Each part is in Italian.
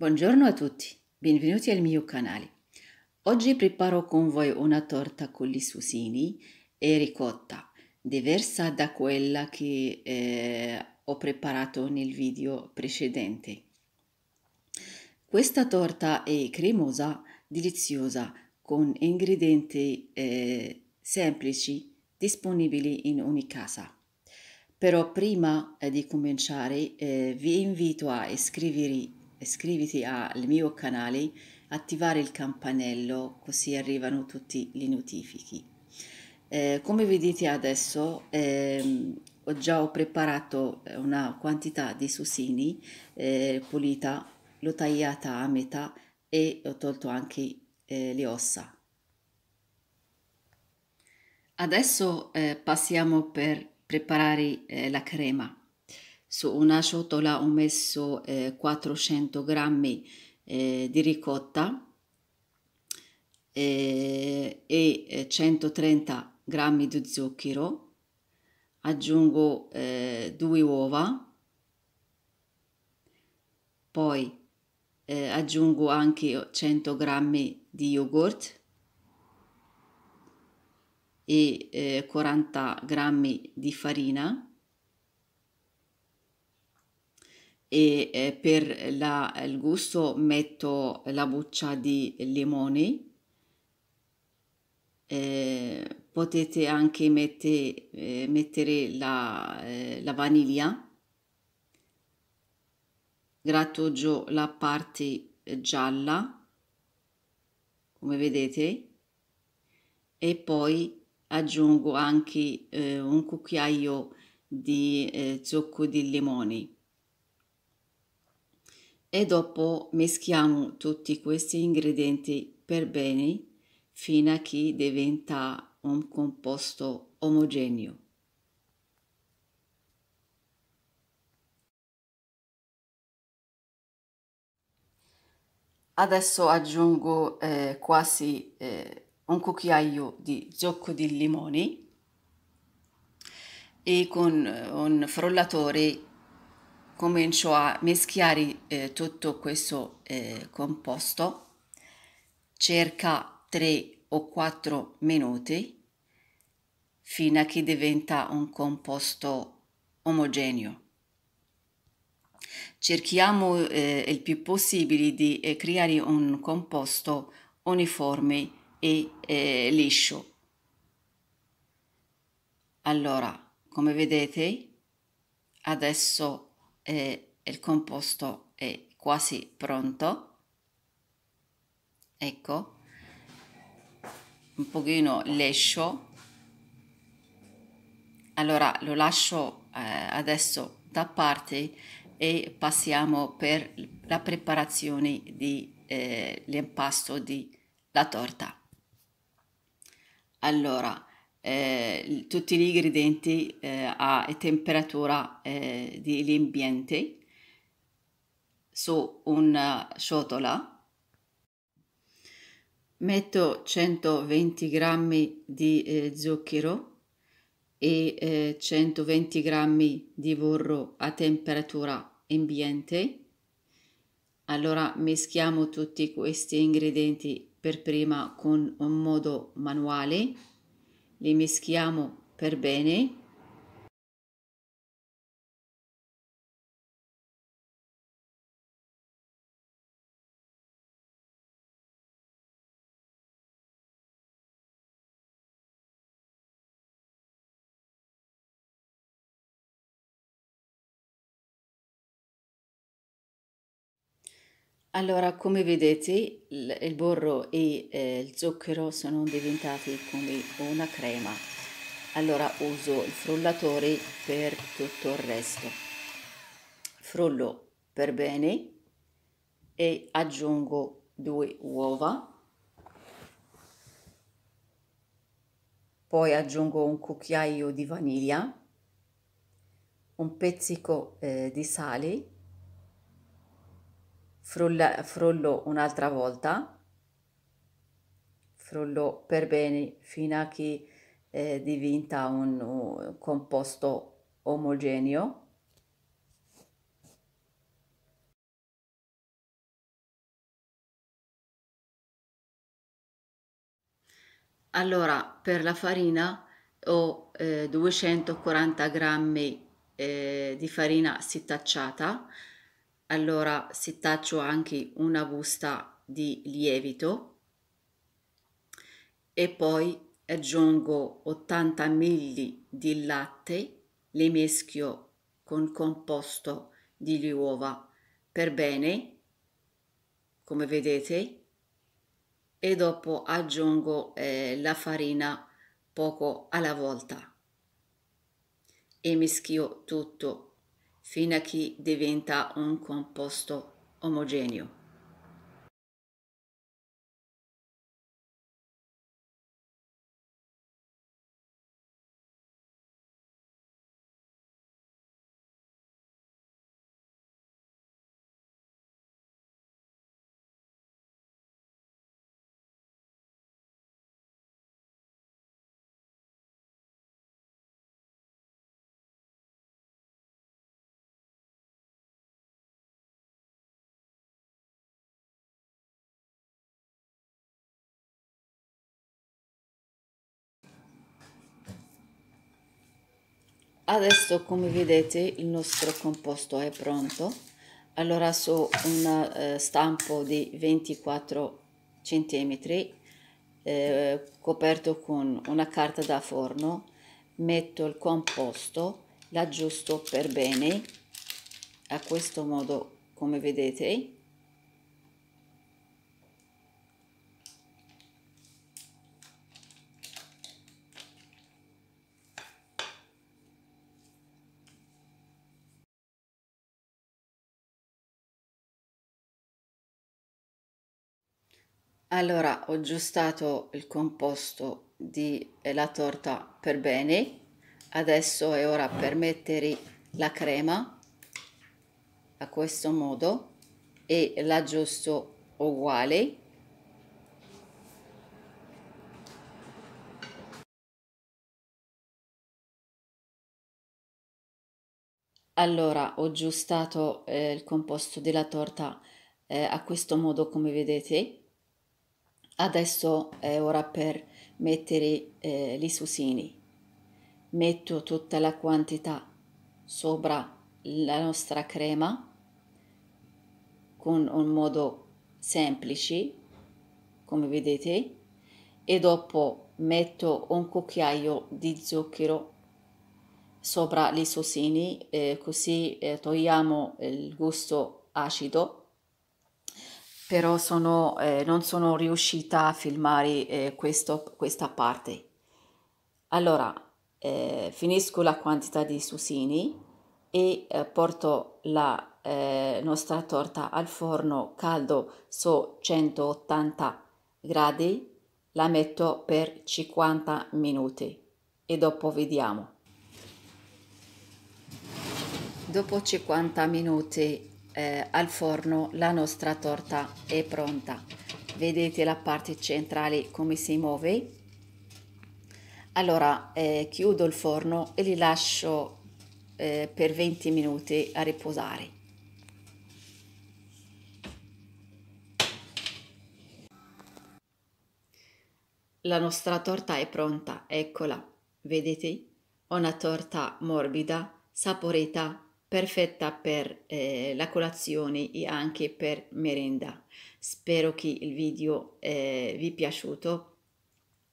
Buongiorno a tutti, benvenuti al mio canale. Oggi preparo con voi una torta con gli susini e ricotta, diversa da quella che eh, ho preparato nel video precedente. Questa torta è cremosa, deliziosa, con ingredienti eh, semplici disponibili in ogni casa. Però prima eh, di cominciare eh, vi invito a iscrivervi iscriviti al mio canale, attivare il campanello così arrivano tutti le notifiche. Eh, come vedete adesso eh, ho già preparato una quantità di susini eh, pulita, l'ho tagliata a metà e ho tolto anche eh, le ossa. Adesso eh, passiamo per preparare eh, la crema. Su una ciotola ho messo eh, 400 grammi eh, di ricotta eh, e 130 eh, grammi di zucchero. Aggiungo eh, due uova, poi eh, aggiungo anche 100 grammi di yogurt e 40 grammi di farina e eh, per la, il gusto metto la buccia di limone. Eh, potete anche mette, eh, mettere la, eh, la vaniglia. Grattugio la parte gialla, come vedete, e poi aggiungo anche eh, un cucchiaio di zucchero di limone e dopo meschiamo tutti questi ingredienti per bene fino a che diventa un composto omogeneo. Adesso aggiungo eh, quasi eh, un cucchiaio di zucchero di limone e con eh, un frullatore comincio a mischiare eh, tutto questo eh, composto circa 3 o 4 minuti fino a che diventa un composto omogeneo. Cerchiamo eh, il più possibile di eh, creare un composto uniforme e eh, liscio. Allora, come vedete, adesso eh, il composto è quasi pronto. Ecco, un pochino lescio. Allora lo lascio eh, adesso da parte e passiamo per la preparazione dell'impasto eh, di la torta. Allora, eh, tutti gli ingredienti eh, a temperatura eh, di su una eh, ciotola. Metto 120 g di eh, zucchero e 120 eh, g di burro a temperatura ambiente. Allora mischiamo tutti questi ingredienti per prima con un modo manuale li mischiamo per bene Allora, come vedete, il, il burro e eh, il zucchero sono diventati come una crema. Allora uso il frullatore per tutto il resto. Frullo per bene e aggiungo due uova. Poi aggiungo un cucchiaio di vaniglia, un pezzico eh, di sale frolla, frollo un'altra volta, frullo per bene fino a che eh, diventa un, un composto omogeneo. Allora, per la farina ho eh, 240 grammi eh, di farina sitacciata, allora si taccio anche una busta di lievito e poi aggiungo 80 ml di latte, le meschio con composto di uova per bene, come vedete, e dopo aggiungo eh, la farina poco alla volta e mischio tutto fino a che diventa un composto omogeneo. adesso come vedete il nostro composto è pronto allora su un eh, stampo di 24 centimetri eh, coperto con una carta da forno metto il composto l'aggiusto per bene a questo modo come vedete Allora, ho aggiustato il composto della eh, torta per bene. Adesso è ora per mettere la crema a questo modo e l'aggiusto uguale. Allora, ho aggiustato eh, il composto della torta eh, a questo modo come vedete Adesso è ora per mettere eh, gli susini. Metto tutta la quantità sopra la nostra crema con un modo semplice, come vedete, e dopo metto un cucchiaio di zucchero sopra i susini, eh, così eh, togliamo il gusto acido però sono, eh, non sono riuscita a filmare eh, questo, questa parte. Allora, eh, finisco la quantità di susini e eh, porto la eh, nostra torta al forno caldo su 180 gradi, la metto per 50 minuti e dopo vediamo. Dopo 50 minuti eh, al forno la nostra torta è pronta vedete la parte centrale come si muove allora eh, chiudo il forno e li lascio eh, per 20 minuti a riposare La nostra torta è pronta, eccola, vedete? Una torta morbida, saporita perfetta per eh, la colazione e anche per merenda. Spero che il video eh, vi sia piaciuto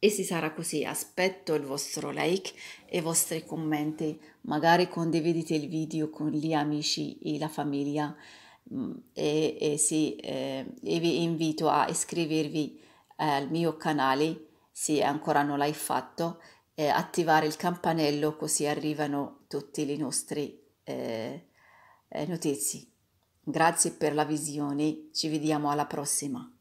e se sarà così aspetto il vostro like e i vostri commenti, magari condividete il video con gli amici e la famiglia mm, e, e, sì, eh, e vi invito a iscrivervi eh, al mio canale se ancora non l'hai fatto, attivare il campanello così arrivano tutti i nostri eh, eh, notizie. Grazie per la visione, ci vediamo alla prossima.